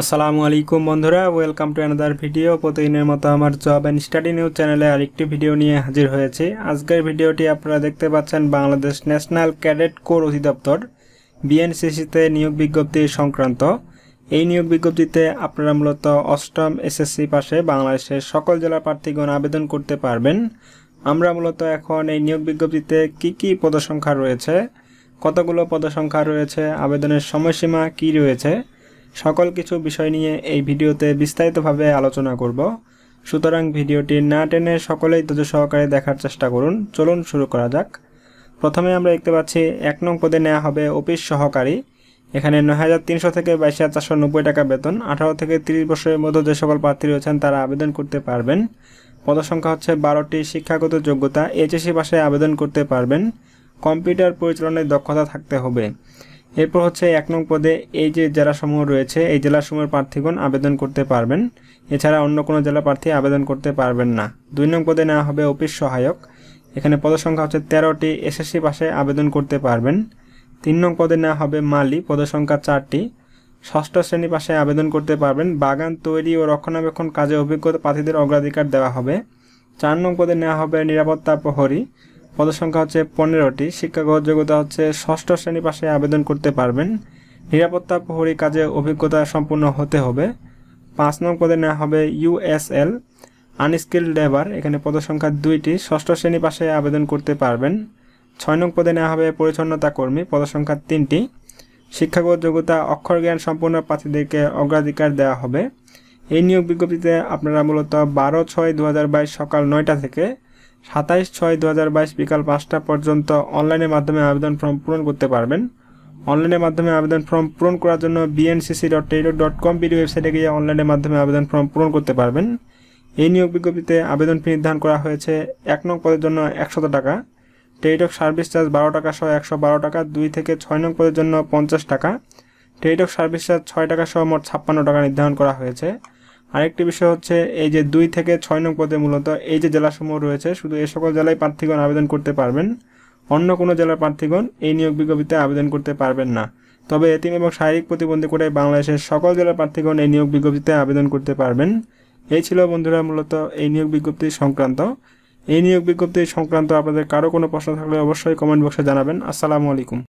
আসসালামু আলাইকুম বন্ধুরা ওয়েলকাম টু অ্যানাদার ভিডিও প্রতিদিনের মতো আমার জব অ্যান্ড স্টাডি নিউজ চ্যানেলে আরেকটি ভিডিও নিয়ে হাজির হয়েছে আজকের ভিডিওটি আপনারা দেখতে পাচ্ছেন বাংলাদেশ ন্যাশনাল ক্যাডেট কোর অধিদপ্তর বিএনসিসিতে নিয়োগ বিজ্ঞপ্তি সংক্রান্ত এই নিয়োগ বিজ্ঞপ্তিতে আপনারা মূলত অষ্টম এসএসসি পাশে বাংলাদেশের সকল জেলা প্রার্থীগণ আবেদন করতে পারবেন আমরা মূলত এখন এই নিয়োগ বিজ্ঞপ্তিতে কি কি পদসংখ্যা রয়েছে কতগুলো পদসংখ্যা রয়েছে আবেদনের সময়সীমা কি রয়েছে সকল কিছু বিষয় নিয়ে এই ভিডিওতে বিস্তারিতভাবে আলোচনা করব সুতরাং ভিডিওটি না টেনে সকলেই তোজ সহকারে দেখার চেষ্টা করুন চলুন শুরু করা যাক প্রথমে আমরা দেখতে পাচ্ছি এক নং পদে নেওয়া হবে অফিস সহকারী এখানে নয় হাজার তিনশো থেকে বাইশ হাজার চারশো নব্বই টাকা বেতন আঠারো থেকে তিরিশ বছরের মধ্যে যে সকল প্রার্থী রয়েছেন তারা আবেদন করতে পারবেন পদসংখ্যা হচ্ছে বারোটি শিক্ষাগত যোগ্যতা এইচএসি পাশে আবেদন করতে পারবেন কম্পিউটার পরিচালনায় দক্ষতা থাকতে হবে এরপর হচ্ছে এক নং পদে এই যে জেলাসমূহ রয়েছে এই জেলাসমূহের প্রার্থীগণ আবেদন করতে পারবেন এছাড়া অন্য কোনো জেলা প্রার্থী আবেদন করতে পারবেন না দুই নং পদে নেওয়া হবে অফিস সহায়ক এখানে পদসংখ্যা হচ্ছে তেরোটি এসএসসি পাশে আবেদন করতে পারবেন তিন নং পদে নেওয়া হবে মালি পদসংখ্যা চারটি ষষ্ঠ শ্রেণী পাশে আবেদন করতে পারবেন বাগান তৈরি ও রক্ষণাবেক্ষণ কাজে অভিজ্ঞতা প্রার্থীদের অগ্রাধিকার দেওয়া হবে চার নং পদে নেওয়া হবে নিরাপত্তা প্রহরী পদসংখ্যা হচ্ছে পনেরোটি শিক্ষাগত যোগ্যতা হচ্ছে ষষ্ঠ শ্রেণী পাশে আবেদন করতে পারবেন নিরাপত্তা প্রহরী কাজে অভিজ্ঞতা সম্পূর্ণ হতে হবে পাঁচ নং পদে নেওয়া হবে ইউএসএল আনস্কিল্ড লেবার এখানে সংখ্যা দুইটি ষষ্ঠ শ্রেণী পাশে আবেদন করতে পারবেন ছয় নং পদে নেওয়া হবে পরিচ্ছন্নতা কর্মী পদসংখ্যা তিনটি শিক্ষাগত যোগ্যতা অক্ষর জ্ঞান সম্পন্ন প্রার্থীদেরকে অগ্রাধিকার দেওয়া হবে এই নিয়োগ বিজ্ঞপ্তিতে আপনারা মূলত বারো ছয় দু সকাল নয়টা থেকে সাতাইশ ছয় দু বিকাল পাঁচটা পর্যন্ত অনলাইনের মাধ্যমে আবেদন ফর্ম পূরণ করতে পারবেন অনলাইনের মাধ্যমে আবেদন ফর্ম পূরণ করার জন্য BNCC dot teletalk dot com BD ওয়েবসাইটে গিয়ে অনলাইনের মাধ্যমে আবেদন ফর্ম পূরণ করতে পারবেন এই নিয়োগ বিজ্ঞপ্তিতে আবেদন ফি নির্ধারণ করা হয়েছে এক নং পদের জন্য একশত টাকা টেলিটক সার্ভিস চার্জ বারো টাকা সহ একশো বারো টাকা দুই থেকে ছয় নং পদের জন্য পঞ্চাশ টাকা টেলিটক সার্ভিস চার্জ ছয় টাকা সহ মোট ছাপ্পান্ন টাকা নির্ধারণ করা হয়েছে আরেকটি বিষয় হচ্ছে এই যে দুই থেকে ছয় নং পদে মূলত এই যে জেলাসমূহ রয়েছে শুধু এ সকল জেলায় প্রার্থীগণ আবেদন করতে পারবেন অন্য কোনো জেলার প্রার্থীগণ এই নিয়োগ বিজ্ঞপ্তিতে আবেদন করতে পারবেন না তবে এতিম এবং শারীরিক প্রতিবন্ধী করে বাংলাদেশের সকল জেলার প্রার্থীগণ এই নিয়োগ বিজ্ঞপ্তিতে আবেদন করতে পারবেন এই ছিল বন্ধুরা মূলত এই নিয়োগ বিজ্ঞপ্তি সংক্রান্ত এই নিয়োগ বিজ্ঞপ্তি সংক্রান্ত আপনাদের কারো কোনো প্রশ্ন থাকলে অবশ্যই কমেন্ট বক্সে জানাবেন আসসালামু আলাইকুম